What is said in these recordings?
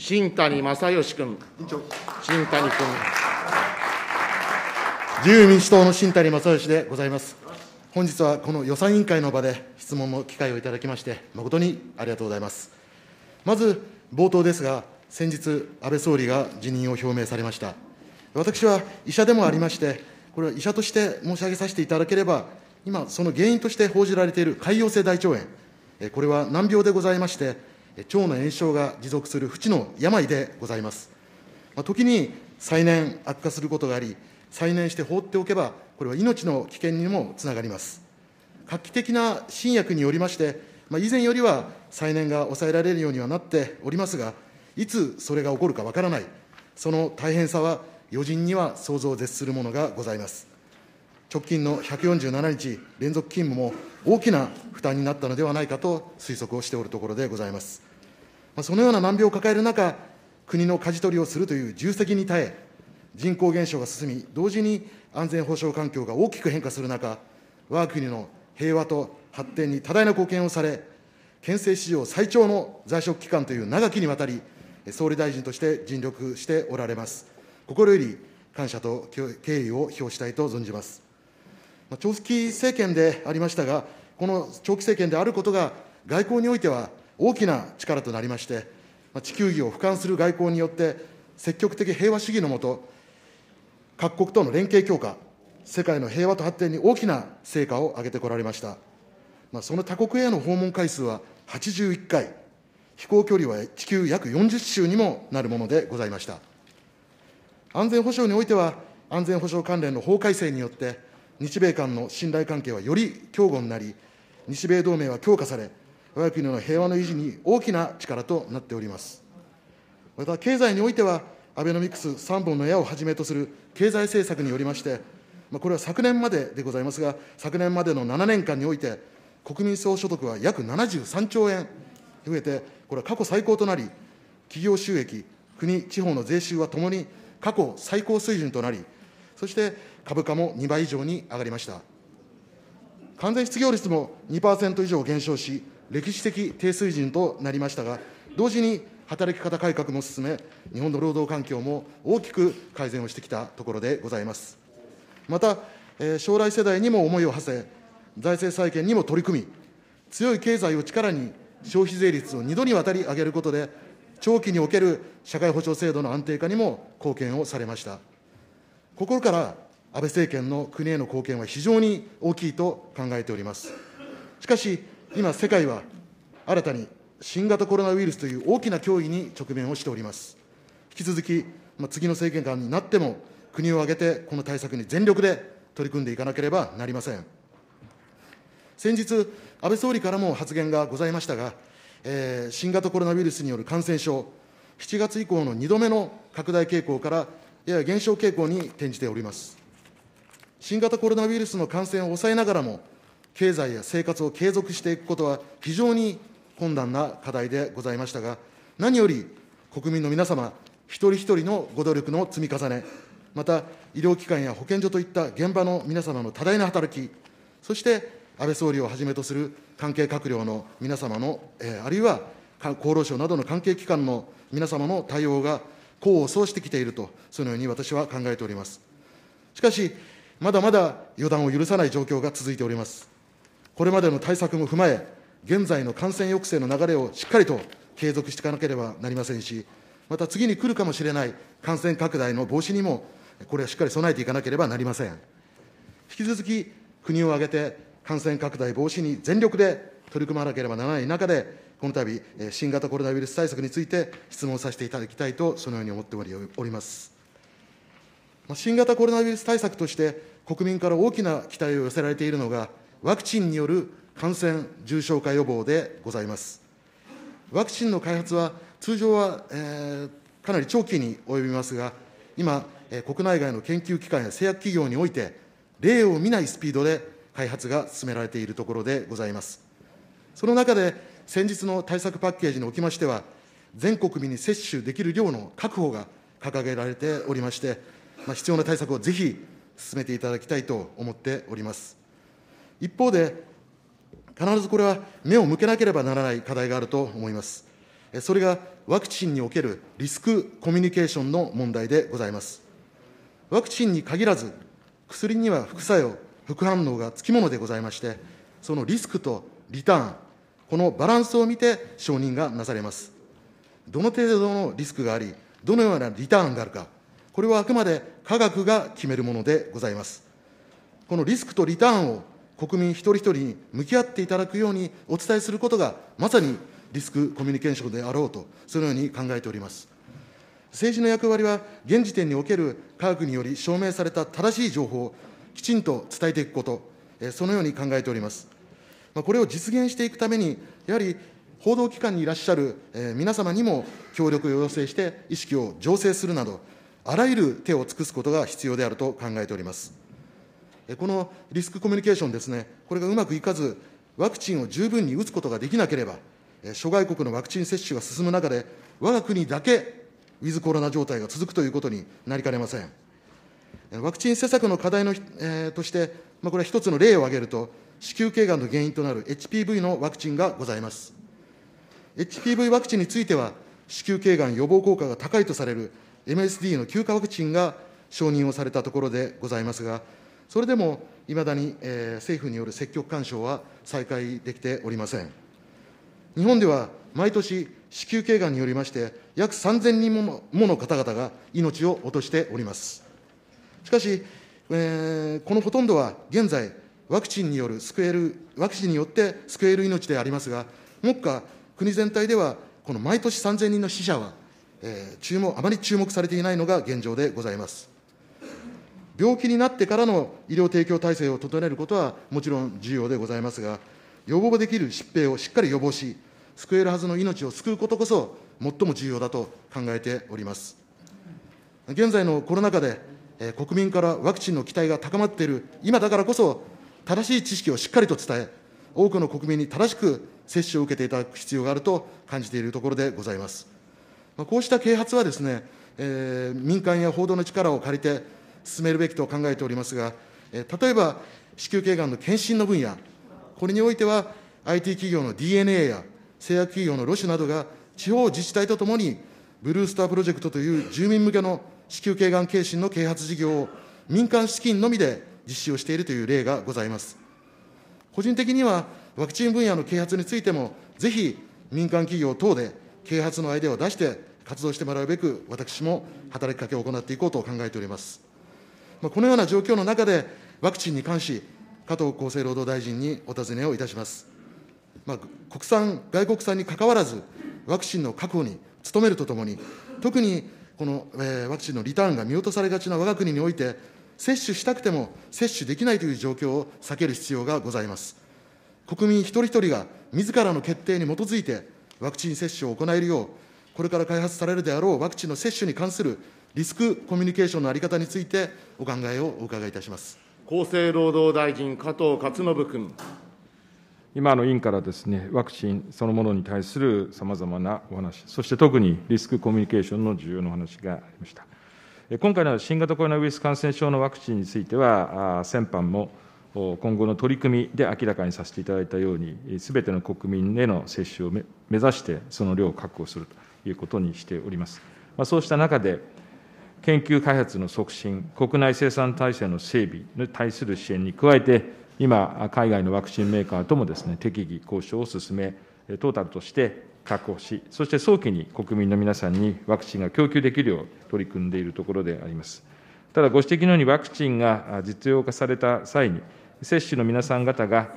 新谷正義君。新谷君。自由民主党の新谷正義でございます。本日はこの予算委員会の場で質問の機会をいただきまして、誠にありがとうございます。まず、冒頭ですが、先日、安倍総理が辞任を表明されました。私は医者でもありまして、これは医者として申し上げさせていただければ、今、その原因として報じられている潰瘍性大腸炎、これは難病でございまして、腸の炎症が持続する不治の病でございます。まあ、時に再燃、悪化することがあり、再燃して放っておけば、これは命の危険にもつながります。画期的な新薬によりまして、まあ、以前よりは再燃が抑えられるようにはなっておりますが、いつそれが起こるかわからない、その大変さは余人には想像を絶するものがございます。直近の147日連続勤務も大きな負担になったのではないかと推測をしておるところでございます。そのような難病を抱える中、国の舵取りをするという重責に耐え、人口減少が進み、同時に安全保障環境が大きく変化する中、我が国の平和と発展に多大な貢献をされ、憲政史上最長の在職期間という長きにわたり、総理大臣として尽力しておられます。心より感謝と敬意を表したいと存じます。長期政権でありましたが、この長期政権であることが、外交においては大きな力となりまして、地球儀を俯瞰する外交によって、積極的平和主義の下、各国との連携強化、世界の平和と発展に大きな成果を上げてこられました。まあ、その他国への訪問回数は81回、飛行距離は地球約40周にもなるものでございました。安全保障においては、安全保障関連の法改正によって、日米間の信頼関係はより強固になり、日米同盟は強化され、我が国の平和の維持に大きな力となっております。また、経済においては、アベノミクス3本の矢をはじめとする経済政策によりまして、まあ、これは昨年まででございますが、昨年までの7年間において、国民総所得は約73兆円増えて、これは過去最高となり、企業収益、国、地方の税収はともに過去最高水準となり、そして株価も2倍以上に上がりました。完全失業率も2%以上減少し、歴史的低水準となりましたが、同時に働き方改革も進め、日本の労働環境も大きく改善をしてきたところでございます。また、将来世代にも思いを馳せ、財政再建にも取り組み、強い経済を力に消費税率を2度にわたり上げることで、長期における社会保障制度の安定化にも貢献をされました。心から安倍政権の国への貢献は非常に大きいと考えております。しかし、今、世界は新たに新型コロナウイルスという大きな脅威に直面をしております。引き続き、まあ、次の政権間になっても、国を挙げてこの対策に全力で取り組んでいかなければなりません。先日、安倍総理からも発言がございましたが、えー、新型コロナウイルスによる感染症、7月以降の2度目の拡大傾向からやや減少傾向に転じております。新型コロナウイルスの感染を抑えながらも、経済や生活を継続していくことは非常に困難な課題でございましたが、何より国民の皆様、一人一人のご努力の積み重ね、また医療機関や保健所といった現場の皆様の多大な働き、そして安倍総理をはじめとする関係閣僚の皆様の、えー、あるいは厚労省などの関係機関の皆様の対応が功を奏してきていると、そのように私は考えております。しかし、まだまだ予断を許さない状況が続いております。これまでの対策も踏まえ、現在の感染抑制の流れをしっかりと継続していかなければなりませんし、また次に来るかもしれない感染拡大の防止にも、これはしっかり備えていかなければなりません。引き続き、国を挙げて感染拡大防止に全力で取り組まなければならない中で、この度、新型コロナウイルス対策について質問させていただきたいと、そのように思っております。新型コロナウイルス対策として、国民から大きな期待を寄せられているのが、ワクチンによる感染重症化予防でございます。ワクチンの開発は、通常は、えー、かなり長期に及びますが、今、国内外の研究機関や製薬企業において、例を見ないスピードで開発が進められているところでございます。その中で、先日の対策パッケージにおきましては、全国民に接種できる量の確保が掲げられておりまして、まあ、必要な対策をぜひ進めていただきたいと思っております。一方で、必ずこれは目を向けなければならない課題があると思います。それがワクチンにおけるリスクコミュニケーションの問題でございます。ワクチンに限らず、薬には副作用、副反応がつきものでございまして、そのリスクとリターン、このバランスを見て承認がなされます。どの程度のリスクがあり、どのようなリターンがあるか、これはあくまで科学が決めるものでございます。このリスクとリターンを国民一人一人に向き合っていただくようにお伝えすることが、まさにリスクコミュニケーションであろうと、そのように考えております。政治の役割は、現時点における科学により証明された正しい情報をきちんと伝えていくこと、そのように考えております。これを実現していくために、やはり報道機関にいらっしゃる皆様にも協力を要請して、意識を醸成するなど、あらゆる手を尽くすことが必要であると考えております。このリスクコミュニケーションですね、これがうまくいかず、ワクチンを十分に打つことができなければ、諸外国のワクチン接種が進む中で、我が国だけウィズコロナ状態が続くということになりかねません。ワクチン施策の課題の、えー、として、まあ、これは一つの例を挙げると、子宮頸がんの原因となる HPV のワクチンがございます。HPV ワクチンについては、子宮頸がん予防効果が高いとされる MSD の休暇ワクチンが承認をされたところでございますが、それでもいまだに、えー、政府による積極勧奨は再開できておりません。日本では毎年、子宮頸がんによりまして、約3000人もの方々が命を落としております。しかし、えー、このほとんどは現在、ワクチンによる救える、ワクチンによって救える命でありますが、目下、国全体では、この毎年3000人の死者は、えー、注目あまり注目されていないのが現状でございます。病気になってからの医療提供体制を整えることはもちろん重要でございますが、予防できる疾病をしっかり予防し、救えるはずの命を救うことこそ、最も重要だと考えております。現在のコロナ禍で、えー、国民からワクチンの期待が高まっている今だからこそ、正しい知識をしっかりと伝え、多くの国民に正しく接種を受けていただく必要があると感じているところでございます。こうした啓発はですね、えー、民間や報道の力を借りて進めるべきと考えておりますが、えー、例えば子宮頸がんの検診の分野、これにおいては IT 企業の DNA や製薬企業のロシュなどが地方自治体とともにブルースタープロジェクトという住民向けの子宮頸がん検診の啓発事業を民間資金のみで実施をしているという例がございます。個人的には、ワクチン分野の啓発についても、ぜひ民間企業等で啓発のアイデアを出して活動してもらうべく、私も働きかけを行っていこうと考えております。まあ、このような状況の中で、ワクチンに関し、加藤厚生労働大臣にお尋ねをいたします。まあ、国産、外国産にかかわらず、ワクチンの確保に努めるとともに、特にこの、えー、ワクチンのリターンが見落とされがちな我が国において、接種したくても接種できないという状況を避ける必要がございます。国民一人一人が自らの決定に基づいて、ワクチン接種を行えるよう、これから開発されるであろうワクチンの接種に関するリスクコミュニケーションの在り方について、お考えをお伺いいたします厚生労働大臣、加藤勝信君。今の委員からですね、ワクチンそのものに対するさまざまなお話、そして特にリスクコミュニケーションの重要なお話がありました。今回の新型コロナウイルス感染症のワクチンについては、先般も今後の取り組みで明らかにさせていただいたように、すべての国民への接種を目指して、その量を確保するということにしております。まそうした中で、研究開発の促進、国内生産体制の整備に対する支援に加えて、今、海外のワクチンメーカーともですね、適宜交渉を進め、トータルとして確保し、そして早期に国民の皆さんにワクチンが供給できるよう取り組んでいるところであります。ただ、ご指摘のようにワクチンが実用化された際に、接種の皆さん方が、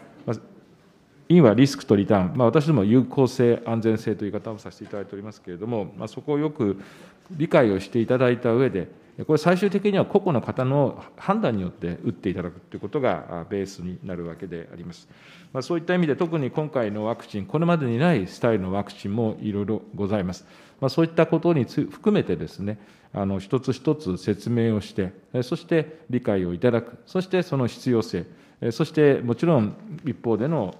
委員はリスクとリターン、まあ、私ども有効性、安全性という言い方をさせていただいておりますけれども、まあ、そこをよく理解をしていただいた上で、これ最終的には個々の方の判断によって打っていただくということがベースになるわけであります。まあ、そういった意味で、特に今回のワクチン、これまでにないスタイルのワクチンもいろいろございます。まあ、そういったことにつ含めてですね、あの一つ一つ説明をして、そして理解をいただく、そしてその必要性、そしてもちろん一方での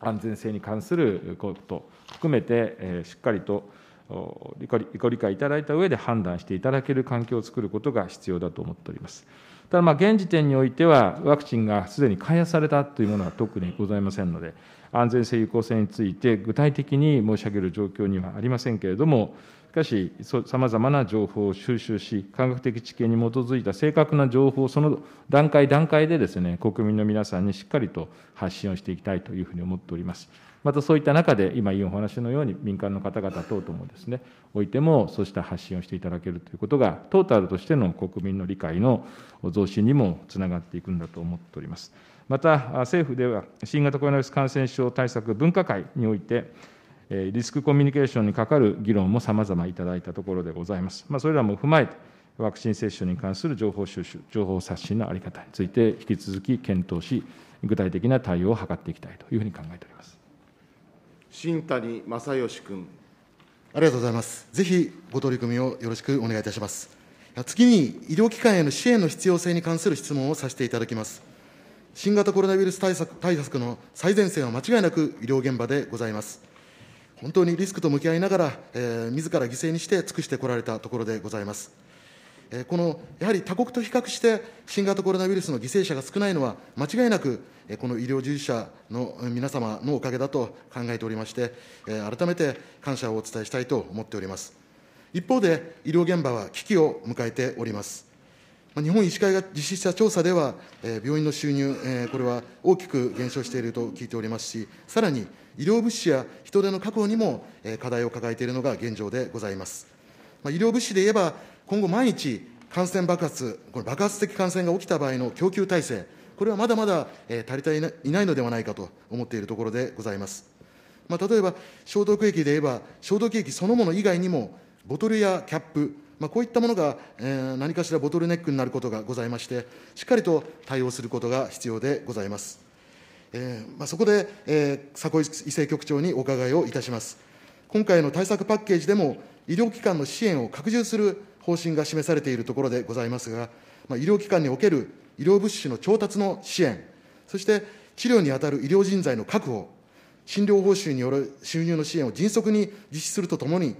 安全性に関すること含めて、しっかりとご理解いただいた上で判断していただける環境を作ることが必要だと思っております。ただ、現時点においては、ワクチンがすでに開発されたというものは特にございませんので、安全性、有効性について具体的に申し上げる状況にはありませんけれども、しかし、さまざまな情報を収集し、科学的知見に基づいた正確な情報をその段階段階でですね、国民の皆さんにしっかりと発信をしていきたいというふうに思っております。またそういった中で、今、言うお話のように、民間の方々等々もですね、おいても、そうした発信をしていただけるということが、トータルとしての国民の理解の増進にもつながっていくんだと思っております。また、政府では、新型コロナウイルス感染症対策分科会において、リスクコミュニケーションにかかる議論も様々いただいたところでございます。まあ、それらも踏まえて、ワクチン接種に関する情報収集、情報刷新の在り方について、引き続き検討し、具体的な対応を図っていきたいというふうに考えております新谷正義君。ありがとうございます。ぜひご取り組みをよろしくお願いいたします。次に、医療機関への支援の必要性に関する質問をさせていただきます。新型コロナウイルス対策対策の最前線は間違いなく医療現場でございます。本当にリスクと向き合いながら、えー、自ら犠牲にして尽くしてこられたところでございます。えー、このやはり他国と比較して、新型コロナウイルスの犠牲者が少ないのは、間違いなく、えー、この医療従事者の皆様のおかげだと考えておりまして、えー、改めて感謝をお伝えしたいと思っております。一方で、医療現場は危機を迎えております。日本医師会が実施した調査では、病院の収入、これは大きく減少していると聞いておりますし、さらに医療物資や人手の確保にも課題を抱えているのが現状でございます。医療物資で言えば、今後毎日、感染爆発、この爆発的感染が起きた場合の供給体制、これはまだまだ足りていないのではないかと思っているところでございます。まあ、例えば、消毒液で言えば、消毒液そのもの以外にも、ボトルやキャップ、こういったものが何かしらボトルネックになることがございまして、しっかりと対応することが必要でございます。そこで、佐古伊勢局長にお伺いをいたします。今回の対策パッケージでも、医療機関の支援を拡充する方針が示されているところでございますが、医療機関における医療物資の調達の支援、そして治療に当たる医療人材の確保、診療報酬による収入の支援を迅速に実施するとともに、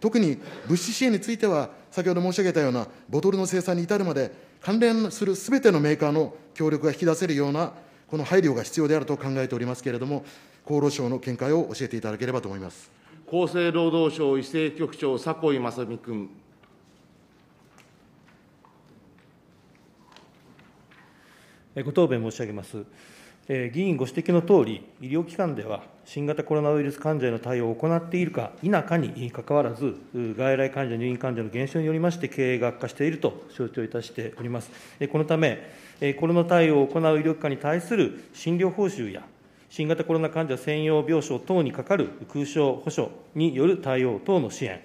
特に物資支援については、先ほど申し上げたようなボトルの生産に至るまで、関連するすべてのメーカーの協力が引き出せるような、この配慮が必要であると考えておりますけれども、厚労省の見解を教えていただければと思います厚生労働省医政局長、酒井正美君。ご答弁申し上げます。議員ご指摘のとおり、医療機関では新型コロナウイルス患者への対応を行っているか否かにかかわらず、外来患者、入院患者の減少によりまして、経営が悪化していると承知をいたしております。このため、コロナ対応を行う医療機関に対する診療報酬や、新型コロナ患者専用病床等にかかる空床補償による対応等の支援、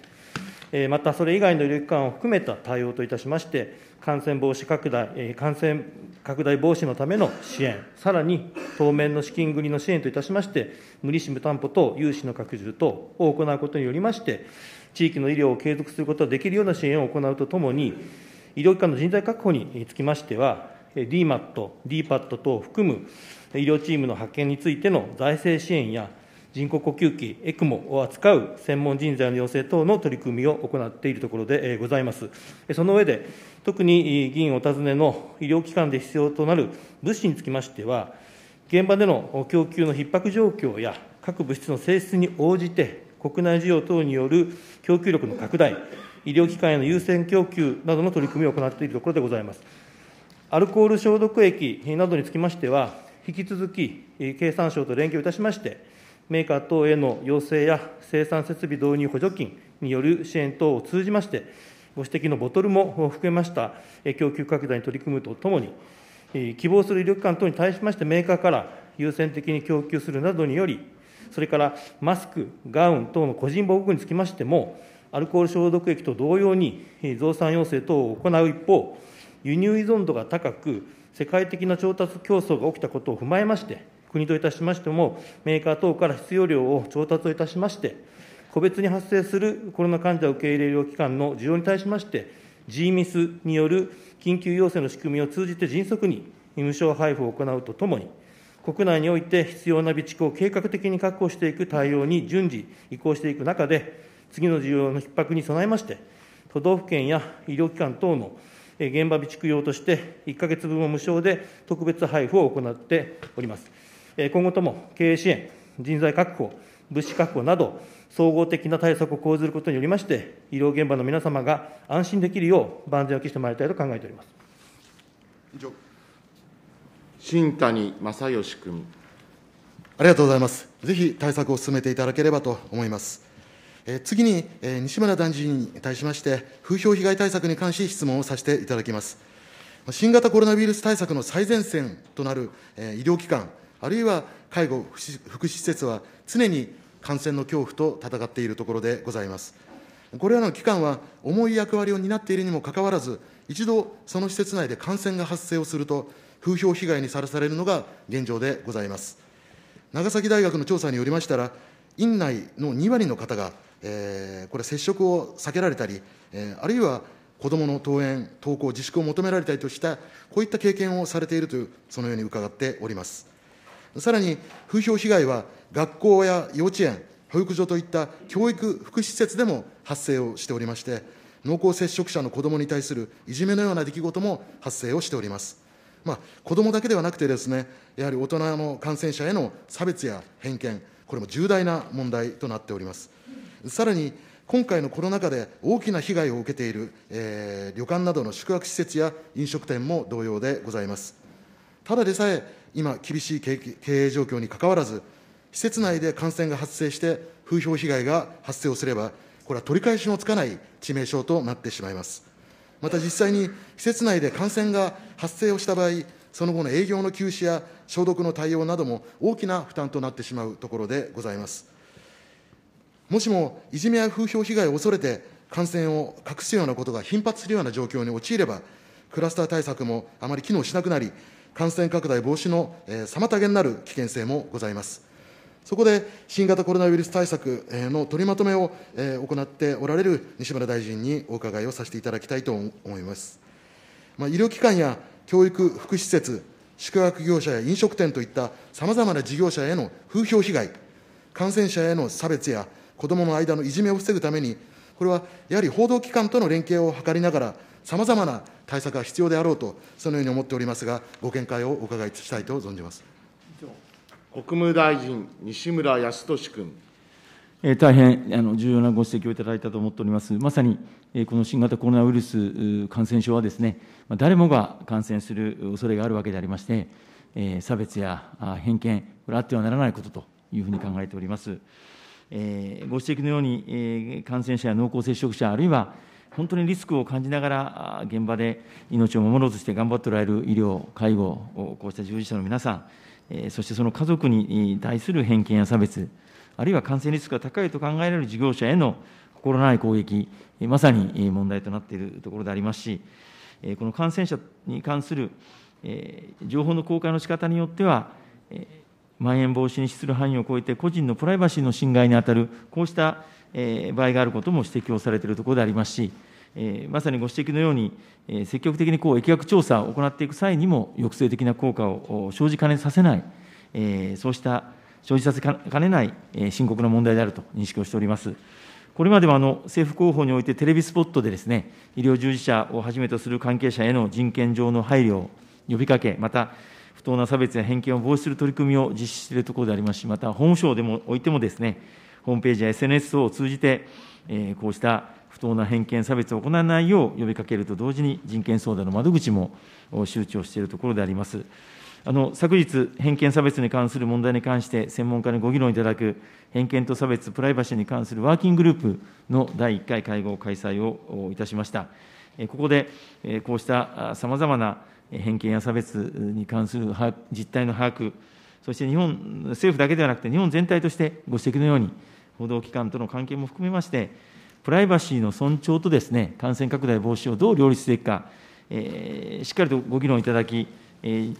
またそれ以外の医療機関を含めた対応といたしまして、感染防止拡大、感染拡大防止のための支援、さらに当面の資金繰りの支援といたしまして、無利子無担保等融資の拡充等を行うことによりまして、地域の医療を継続することができるような支援を行うとともに、医療機関の人材確保につきましては、ＤＭＡＴ、ＤＰＡＴ 等を含む医療チームの派遣についての財政支援や、人工呼吸器、ECMO を扱う専門人材の養成等の取り組みを行っているところでございます。その上で、特に議員お尋ねの医療機関で必要となる物資につきましては、現場での供給の逼迫状況や各物質の性質に応じて、国内需要等による供給力の拡大、医療機関への優先供給などの取り組みを行っているところでございます。アルコール消毒液などにつきましては、引き続き経産省と連携をいたしまして、メーカー等への要請や生産設備導入補助金による支援等を通じまして、ご指摘のボトルも含めました供給拡大に取り組むとともに、希望する医療機関等に対しまして、メーカーから優先的に供給するなどにより、それからマスク、ガウン等の個人防護具につきましても、アルコール消毒液と同様に増産要請等を行う一方、輸入依存度が高く、世界的な調達競争が起きたことを踏まえまして、国といたしましても、メーカー等から必要量を調達をいたしまして、個別に発生するコロナ患者を受け入れ医療機関の需要に対しまして、G ミスによる緊急要請の仕組みを通じて迅速に無償配布を行うとともに、国内において必要な備蓄を計画的に確保していく対応に順次移行していく中で、次の需要の逼迫に備えまして、都道府県や医療機関等の現場備蓄用として、1か月分を無償で特別配布を行っております。今後とも経営支援、人材確保、物資確保など、総合的な対策を講ずることによりまして、医療現場の皆様が安心できるよう、万全を期してまいりたいと考えております新谷正義君。ありがとうございます。ぜひ対策を進めていただければと思います。え次に、え西村大臣に対しまして、風評被害対策に関し質問をさせていただきます。新型コロナウイルス対策の最前線となる、え医療機関、あるいは介護・福祉施設は常に感染の恐怖と闘っているところでございます。これらの機関は重い役割を担っているにもかかわらず、一度その施設内で感染が発生をすると、風評被害にさらされるのが現状でございます。長崎大学の調査によりましたら、院内の2割の方が、えー、これ、接触を避けられたり、えー、あるいは子どもの登園、登校、自粛を求められたりとした、こういった経験をされているという、そのように伺っております。さらに風評被害は学校や幼稚園、保育所といった教育、福祉施設でも発生をしておりまして、濃厚接触者の子どもに対するいじめのような出来事も発生をしております。まあ、子どもだけではなくてですね、やはり大人の感染者への差別や偏見、これも重大な問題となっております。さらに、今回のコロナ禍で大きな被害を受けている、えー、旅館などの宿泊施設や飲食店も同様でございます。ただでさえ、今、厳しい経営状況にかかわらず、施設内で感染が発生して、風評被害が発生をすれば、これは取り返しのつかない致命傷となってしまいます。また実際に施設内で感染が発生をした場合、その後の営業の休止や消毒の対応なども大きな負担となってしまうところでございます。もしもいじめや風評被害を恐れて、感染を隠すようなことが頻発するような状況に陥れば、クラスター対策もあまり機能しなくなり、感染拡大防止の妨げになる危険性もございます。そこで、新型コロナウイルス対策の取りまとめを行っておられる西村大臣にお伺いをさせていただきたいと思います。まあ、医療機関や教育、福祉施設、宿泊業者や飲食店といったさまざまな事業者への風評被害、感染者への差別や子どもの間のいじめを防ぐために、これはやはり報道機関との連携を図りながら、さまざまな対策が必要であろうと、そのように思っておりますが、ご見解をお伺いしたいと存じます国務大臣、西村康稔君。え大変あの重要なご指摘をいただいたと思っております、まさに、えこの新型コロナウイルス感染症はです、ね、誰もが感染する恐れがあるわけでありまして、え差別や偏見、これ、あってはならないことというふうに考えております。えご指摘のように、え感染者や濃厚接触者、あるいは本当にリスクを感じながら、現場で命を守ろうとして頑張っておられる医療、介護、こうした従事者の皆さん、そしてその家族に対する偏見や差別、あるいは感染リスクが高いと考えられる事業者への心ない攻撃、まさに問題となっているところでありますし、この感染者に関する情報の公開の仕方によっては、まん延防止に資する範囲を超えて、個人のプライバシーの侵害に当たる、こうした場合があることも指摘をされているところでありますし、まさにご指摘のように、積極的に疫学調査を行っていく際にも、抑制的な効果を生じかねさせない、そうした生じさせかねない深刻な問題であると認識をしております。これまではあの政府広報においてテレビスポットでですね、医療従事者をはじめとする関係者への人権上の配慮を呼びかけ、また不当な差別や偏見を防止する取り組みを実施しているところでありますし、また法務省でもおいてもですね、ホームページや SNS 等を通じて、えこうした不当な偏見、差別を行わないよう呼びかけると同時に、人権相談の窓口も周知をしているところであります。あの昨日、偏見差別に関する問題に関して、専門家にご議論いただく、偏見と差別、プライバシーに関するワーキンググループの第1回会合開催をいたしました。ここで、こうしたさまざまな偏見や差別に関する実態の把握、そして日本政府だけではなくて、日本全体としてご指摘のように、報道機関との関係も含めまして、プライバシーの尊重とですね、感染拡大防止をどう両立していくか、えー、しっかりとご議論いただき、えー、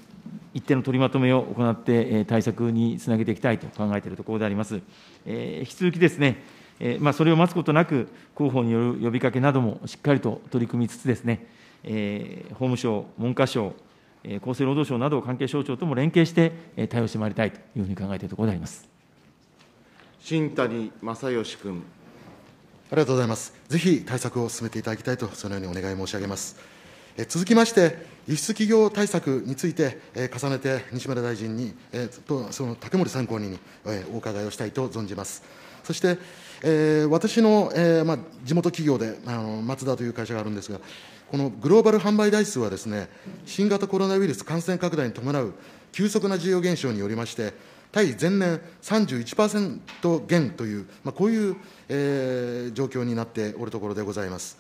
一定の取りまとめを行って、えー、対策につなげていきたいと考えているところであります。えー、引き続きですね、えーまあ、それを待つことなく、広報による呼びかけなどもしっかりと取り組みつつですね、えー、法務省、文科省、厚生労働省など関係省庁とも連携して対応してまいりたいというふうに考えているところであります。新谷正義君。ありがとうございます。ぜひ対策を進めていただきたいと、そのようにお願い申し上げます。え続きまして、輸出企業対策について、え重ねて西村大臣に、えとその竹森参考人に、えお伺いをしたいと存じます。そして、えー、私の、えーまあ、地元企業であの、松田という会社があるんですが、このグローバル販売台数はですね、新型コロナウイルス感染拡大に伴う急速な需要減少によりまして、対前年31%減という、まあ、こういう、えー、状況になっておるところでございます。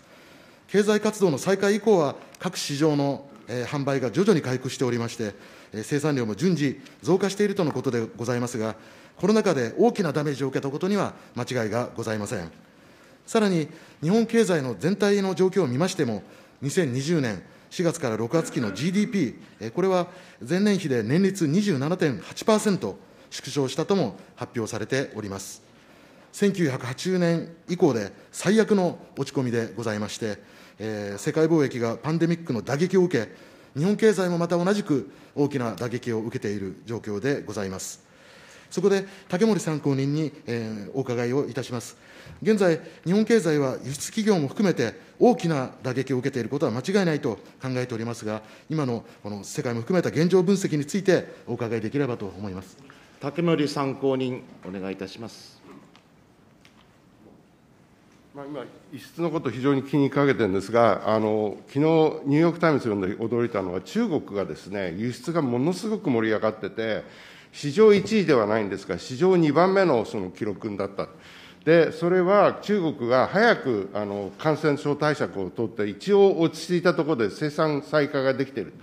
経済活動の再開以降は、各市場の、えー、販売が徐々に回復しておりまして、えー、生産量も順次増加しているとのことでございますが、コロナ禍で大きなダメージを受けたことには間違いがございません。さらに、日本経済の全体の状況を見ましても、2020年4月から6月期の GDP、これは前年比で年率27.8%、縮小したとも発表されております。1980年以降で最悪の落ち込みでございまして、えー、世界貿易がパンデミックの打撃を受け、日本経済もまた同じく大きな打撃を受けている状況でございます。そこで竹森参考人に、えー、お伺いをいたします。現在、日本経済は輸出企業も含めて大きな打撃を受けていることは間違いないと考えておりますが、今のこの世界も含めた現状分析についてお伺いできればと思います。竹森参考人、お願いいたします。まあ、今、輸出のこと非常に気にかけてるんですが、あの昨日ニューヨーク・タイムズ読んで驚いたのは、中国がですね輸出がものすごく盛り上がってて、史上1位ではないんですが、史上2番目のその記録になった。で、それは中国が早くあの感染症対策を取って、一応落ち着いたところで生産再開ができている。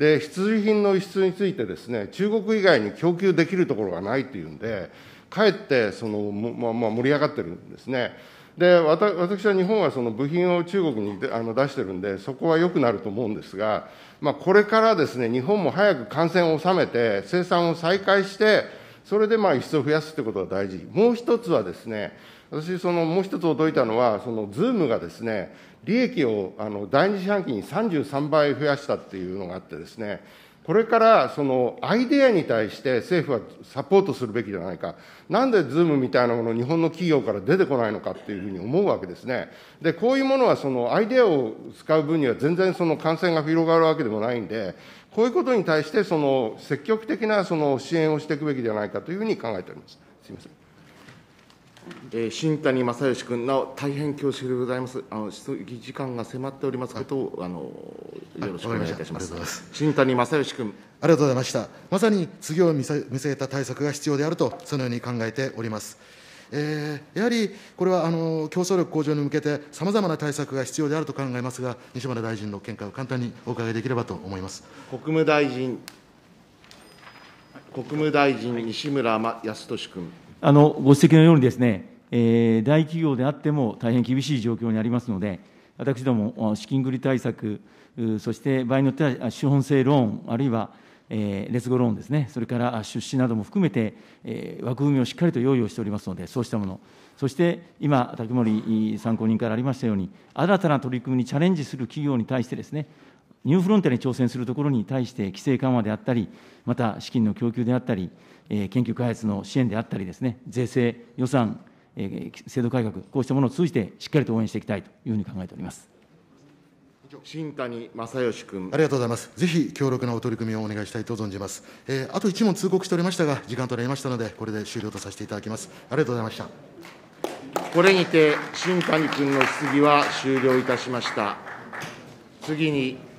で、必需品の輸出についてですね、中国以外に供給できるところがないというんで、かえってその、ままあ盛り上がってるんですね。で私は日本はその部品を中国にあの出してるんで、そこは良くなると思うんですが、まあ、これからですね、日本も早く感染を収めて、生産を再開して、それでまあ輸出を増やすということが大事、もう一つはですね、私、そのもう一つ驚いたのは、そのズームがですね、利益をあの第二四半期に33倍増やしたっていうのがあってですね、これからそのアイデアに対して政府はサポートするべきじゃないか、なんでズームみたいなもの、日本の企業から出てこないのかっていうふうに思うわけですね。で、こういうものはそのアイデアを使う分には全然その感染が広がるわけでもないんで、こういうことに対してその積極的なその支援をしていくべきではないかというふうに考えております。すみません。えー、新谷正義君、なお大変恐縮でございます、あの質疑時間が迫っておりますことをあのよろしくお願いいたします。ます新谷正義君ありがとうございました。まさに次を見据えた対策が必要であると、そのように考えております。えー、やはりこれはあの競争力向上に向けて、さまざまな対策が必要であると考えますが、西村大臣の見解を簡単にお伺いできればと思います国務大臣、国務大臣、西村康稔君。ご指摘のようにですね、大企業であっても大変厳しい状況にありますので、私ども、資金繰り対策、そして場合によっては資本性ローン、あるいは劣後ローンですね、それから出資なども含めて、枠組みをしっかりと用意をしておりますので、そうしたもの、そして今、竹森参考人からありましたように、新たな取り組みにチャレンジする企業に対してですね、ニューフロンティアに挑戦するところに対して規制緩和であったり、また資金の供給であったり、研究開発の支援であったりですね、税制、予算、制度改革、こうしたものを通じて、しっかりと応援していきたいというふうに考えております。新谷正義君。ありがとうございます。ぜひ強力なお取り組みをお願いしたいと存じます。えー、あと1問通告しておりましたが、時間となりましたので、これで終了とさせていただきます。ありがとうございました。これにて、新谷君の質疑は終了いたしました。次に。